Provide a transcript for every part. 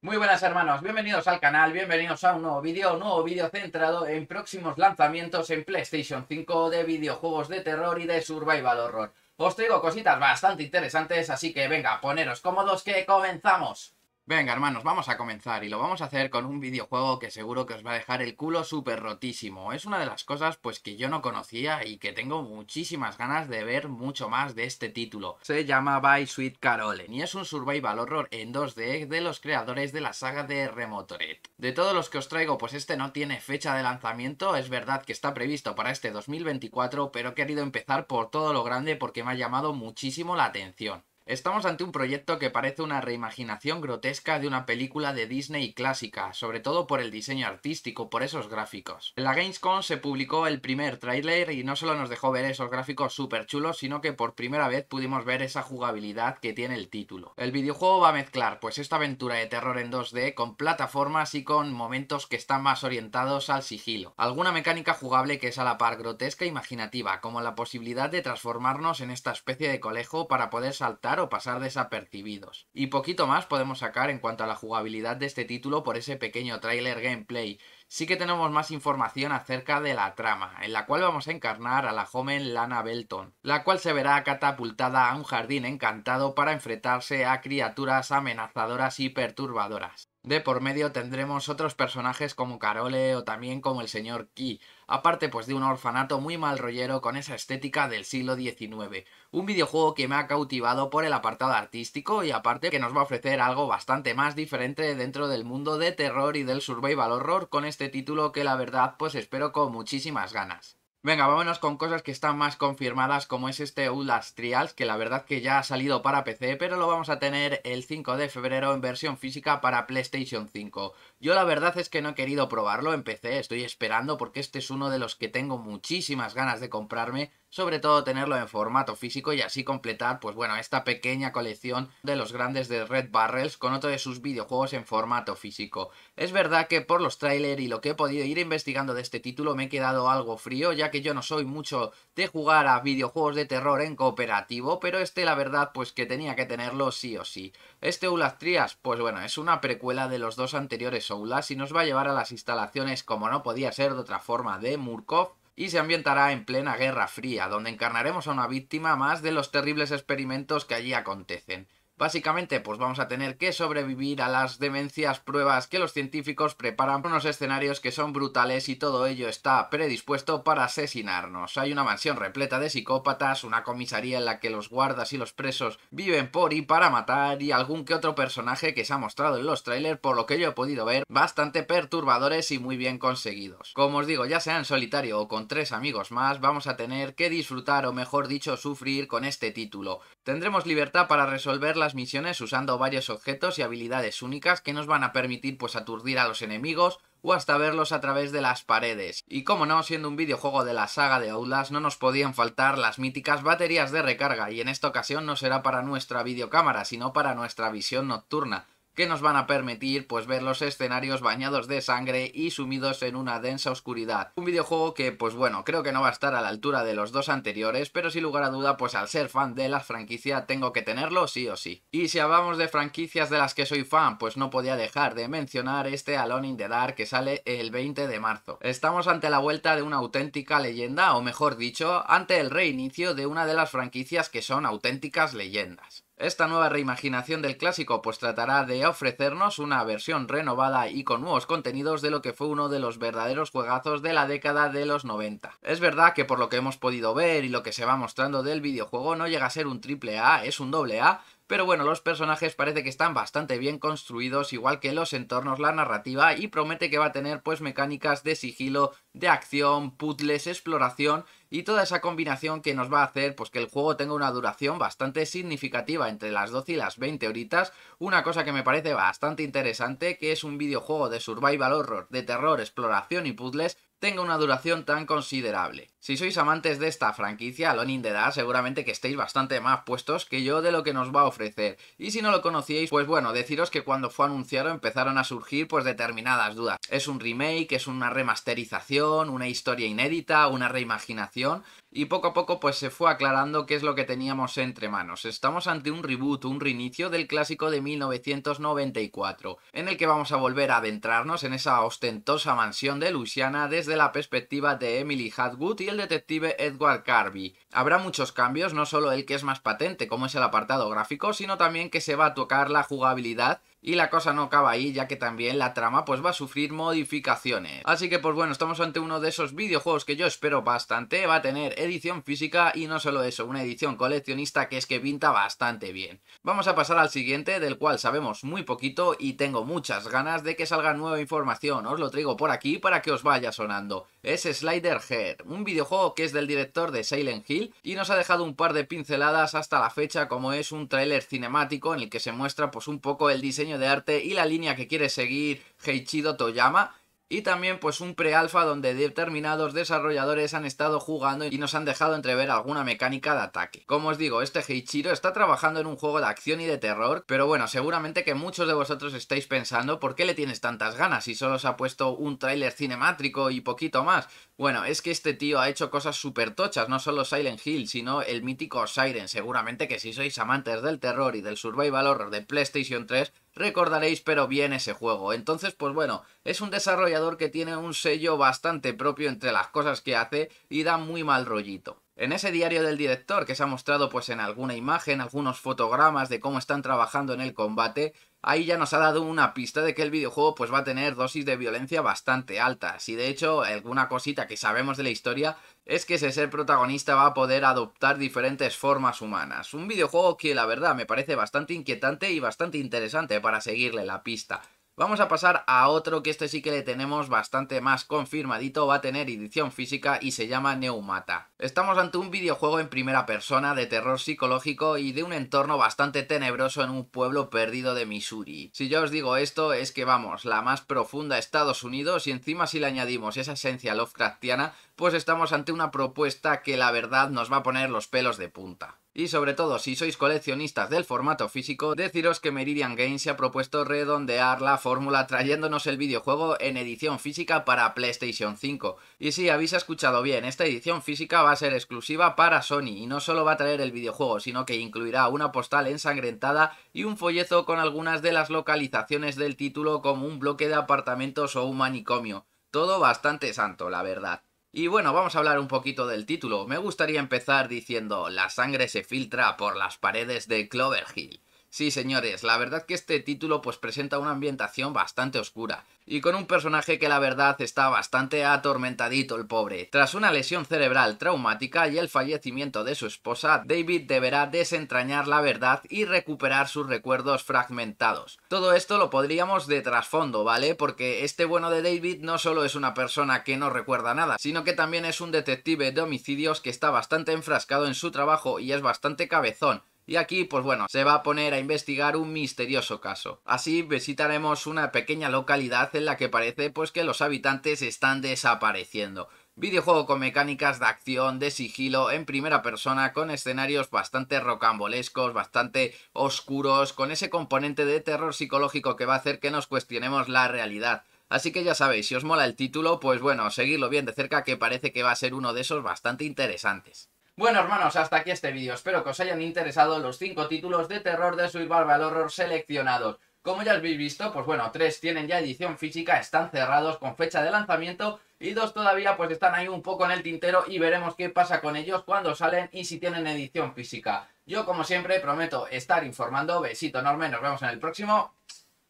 Muy buenas hermanos, bienvenidos al canal, bienvenidos a un nuevo vídeo, un nuevo vídeo centrado en próximos lanzamientos en PlayStation 5 de videojuegos de terror y de survival horror. Os traigo cositas bastante interesantes, así que venga, poneros cómodos que comenzamos. Venga, hermanos, vamos a comenzar y lo vamos a hacer con un videojuego que seguro que os va a dejar el culo súper rotísimo. Es una de las cosas pues que yo no conocía y que tengo muchísimas ganas de ver mucho más de este título. Se llama By Sweet Caroline y es un survival horror en 2D de los creadores de la saga de Remotored. De todos los que os traigo, pues este no tiene fecha de lanzamiento, es verdad que está previsto para este 2024, pero he querido empezar por todo lo grande porque me ha llamado muchísimo la atención. Estamos ante un proyecto que parece una reimaginación grotesca de una película de Disney clásica, sobre todo por el diseño artístico, por esos gráficos. En la Gamescom se publicó el primer tráiler y no solo nos dejó ver esos gráficos súper chulos, sino que por primera vez pudimos ver esa jugabilidad que tiene el título. El videojuego va a mezclar pues esta aventura de terror en 2D con plataformas y con momentos que están más orientados al sigilo. Alguna mecánica jugable que es a la par grotesca e imaginativa, como la posibilidad de transformarnos en esta especie de colejo para poder saltar o pasar desapercibidos. Y poquito más podemos sacar en cuanto a la jugabilidad de este título por ese pequeño trailer gameplay. Sí que tenemos más información acerca de la trama, en la cual vamos a encarnar a la joven Lana Belton, la cual se verá catapultada a un jardín encantado para enfrentarse a criaturas amenazadoras y perturbadoras de por medio tendremos otros personajes como Carole o también como el señor Key, aparte pues de un orfanato muy mal rollero con esa estética del siglo XIX. Un videojuego que me ha cautivado por el apartado artístico y aparte que nos va a ofrecer algo bastante más diferente dentro del mundo de terror y del survival horror con este título que la verdad pues espero con muchísimas ganas. Venga, vámonos con cosas que están más confirmadas, como es este Outlast Trials, que la verdad que ya ha salido para PC, pero lo vamos a tener el 5 de febrero en versión física para PlayStation 5. Yo la verdad es que no he querido probarlo en PC, estoy esperando porque este es uno de los que tengo muchísimas ganas de comprarme sobre todo tenerlo en formato físico y así completar, pues bueno, esta pequeña colección de los grandes de Red Barrels con otro de sus videojuegos en formato físico. Es verdad que por los trailers y lo que he podido ir investigando de este título me he quedado algo frío, ya que yo no soy mucho de jugar a videojuegos de terror en cooperativo, pero este la verdad pues que tenía que tenerlo sí o sí. Este Oulas Trias, pues bueno, es una precuela de los dos anteriores Oulas y nos va a llevar a las instalaciones, como no podía ser de otra forma, de Murkov, y se ambientará en plena Guerra Fría, donde encarnaremos a una víctima más de los terribles experimentos que allí acontecen. Básicamente, pues vamos a tener que sobrevivir a las demencias pruebas que los científicos preparan unos escenarios que son brutales y todo ello está predispuesto para asesinarnos. Hay una mansión repleta de psicópatas, una comisaría en la que los guardas y los presos viven por y para matar y algún que otro personaje que se ha mostrado en los trailers por lo que yo he podido ver, bastante perturbadores y muy bien conseguidos. Como os digo, ya sea en solitario o con tres amigos más, vamos a tener que disfrutar o mejor dicho sufrir con este título. Tendremos libertad para resolver las misiones usando varios objetos y habilidades únicas que nos van a permitir pues aturdir a los enemigos o hasta verlos a través de las paredes. Y como no, siendo un videojuego de la saga de Outlast, no nos podían faltar las míticas baterías de recarga, y en esta ocasión no será para nuestra videocámara, sino para nuestra visión nocturna, que nos van a permitir pues ver los escenarios bañados de sangre y sumidos en una densa oscuridad. Un videojuego que pues bueno, creo que no va a estar a la altura de los dos anteriores, pero sin lugar a duda pues al ser fan de la franquicia tengo que tenerlo sí o sí. Y si hablamos de franquicias de las que soy fan, pues no podía dejar de mencionar este Alone in the Dark que sale el 20 de marzo. Estamos ante la vuelta de una auténtica leyenda, o mejor dicho, ante el reinicio de una de las franquicias que son auténticas leyendas. Esta nueva reimaginación del clásico pues tratará de ofrecernos una versión renovada y con nuevos contenidos de lo que fue uno de los verdaderos juegazos de la década de los 90. Es verdad que por lo que hemos podido ver y lo que se va mostrando del videojuego no llega a ser un triple A, es un doble A, pero bueno, los personajes parece que están bastante bien construidos, igual que los entornos, la narrativa, y promete que va a tener pues mecánicas de sigilo, de acción, puzzles, exploración y toda esa combinación que nos va a hacer pues que el juego tenga una duración bastante significativa entre las 12 y las 20 horitas, una cosa que me parece bastante interesante, que es un videojuego de survival horror, de terror, exploración y puzzles tenga una duración tan considerable. Si sois amantes de esta franquicia, Alone de Da, seguramente que estéis bastante más puestos que yo de lo que nos va a ofrecer. Y si no lo conocíais, pues bueno, deciros que cuando fue anunciado empezaron a surgir pues determinadas dudas. Es un remake, es una remasterización, una historia inédita, una reimaginación, y poco a poco pues se fue aclarando qué es lo que teníamos entre manos. Estamos ante un reboot, un reinicio del clásico de 1994, en el que vamos a volver a adentrarnos en esa ostentosa mansión de Luisiana desde desde la perspectiva de Emily Hadgood y el detective Edward Carby. Habrá muchos cambios, no solo el que es más patente, como es el apartado gráfico, sino también que se va a tocar la jugabilidad y la cosa no acaba ahí, ya que también la trama pues va a sufrir modificaciones. Así que pues bueno, estamos ante uno de esos videojuegos que yo espero bastante, va a tener edición física y no solo eso, una edición coleccionista que es que pinta bastante bien. Vamos a pasar al siguiente, del cual sabemos muy poquito y tengo muchas ganas de que salga nueva información, os lo traigo por aquí para que os vaya sonando. Es Slider Head, un videojuego que es del director de Silent Hill y nos ha dejado un par de pinceladas hasta la fecha como es un tráiler cinemático en el que se muestra pues un poco el diseño de arte y la línea que quiere seguir Heichiro Toyama. Y también pues un pre alpha donde determinados desarrolladores han estado jugando y nos han dejado entrever alguna mecánica de ataque. Como os digo, este Heichiro está trabajando en un juego de acción y de terror, pero bueno, seguramente que muchos de vosotros estáis pensando por qué le tienes tantas ganas si solo se ha puesto un tráiler cinemático y poquito más. Bueno, es que este tío ha hecho cosas súper tochas, no solo Silent Hill, sino el mítico Siren. Seguramente que si sois amantes del terror y del survival horror de PlayStation 3, recordaréis, pero bien ese juego. Entonces, pues bueno, es un desarrollador que tiene un sello bastante propio entre las cosas que hace y da muy mal rollito. En ese diario del director que se ha mostrado pues en alguna imagen, algunos fotogramas de cómo están trabajando en el combate, ahí ya nos ha dado una pista de que el videojuego pues va a tener dosis de violencia bastante altas y de hecho alguna cosita que sabemos de la historia es que ese ser protagonista va a poder adoptar diferentes formas humanas. Un videojuego que la verdad me parece bastante inquietante y bastante interesante para seguirle la pista. Vamos a pasar a otro que este sí que le tenemos bastante más confirmadito, va a tener edición física y se llama Neumata. Estamos ante un videojuego en primera persona de terror psicológico y de un entorno bastante tenebroso en un pueblo perdido de Missouri. Si yo os digo esto es que vamos, la más profunda Estados Unidos y encima si le añadimos esa esencia Lovecraftiana, pues estamos ante una propuesta que la verdad nos va a poner los pelos de punta. Y sobre todo, si sois coleccionistas del formato físico, deciros que Meridian Games se ha propuesto redondear la fórmula trayéndonos el videojuego en edición física para PlayStation 5. Y si habéis escuchado bien, esta edición física va a ser exclusiva para Sony y no solo va a traer el videojuego, sino que incluirá una postal ensangrentada y un folleto con algunas de las localizaciones del título como un bloque de apartamentos o un manicomio. Todo bastante santo, la verdad. Y bueno, vamos a hablar un poquito del título. Me gustaría empezar diciendo, la sangre se filtra por las paredes de Clover Hill. Sí, señores, la verdad que este título pues presenta una ambientación bastante oscura y con un personaje que la verdad está bastante atormentadito el pobre. Tras una lesión cerebral traumática y el fallecimiento de su esposa, David deberá desentrañar la verdad y recuperar sus recuerdos fragmentados. Todo esto lo podríamos de trasfondo, ¿vale? Porque este bueno de David no solo es una persona que no recuerda nada, sino que también es un detective de homicidios que está bastante enfrascado en su trabajo y es bastante cabezón y aquí, pues bueno, se va a poner a investigar un misterioso caso. Así visitaremos una pequeña localidad en la que parece pues que los habitantes están desapareciendo. Videojuego con mecánicas de acción, de sigilo, en primera persona, con escenarios bastante rocambolescos, bastante oscuros, con ese componente de terror psicológico que va a hacer que nos cuestionemos la realidad. Así que ya sabéis, si os mola el título, pues bueno, seguidlo bien de cerca que parece que va a ser uno de esos bastante interesantes. Bueno hermanos, hasta aquí este vídeo. Espero que os hayan interesado los 5 títulos de terror de Survival Horror seleccionados. Como ya habéis visto, pues bueno, tres tienen ya edición física, están cerrados con fecha de lanzamiento y dos todavía pues están ahí un poco en el tintero y veremos qué pasa con ellos cuando salen y si tienen edición física. Yo como siempre prometo estar informando, besito enorme, nos vemos en el próximo,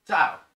chao.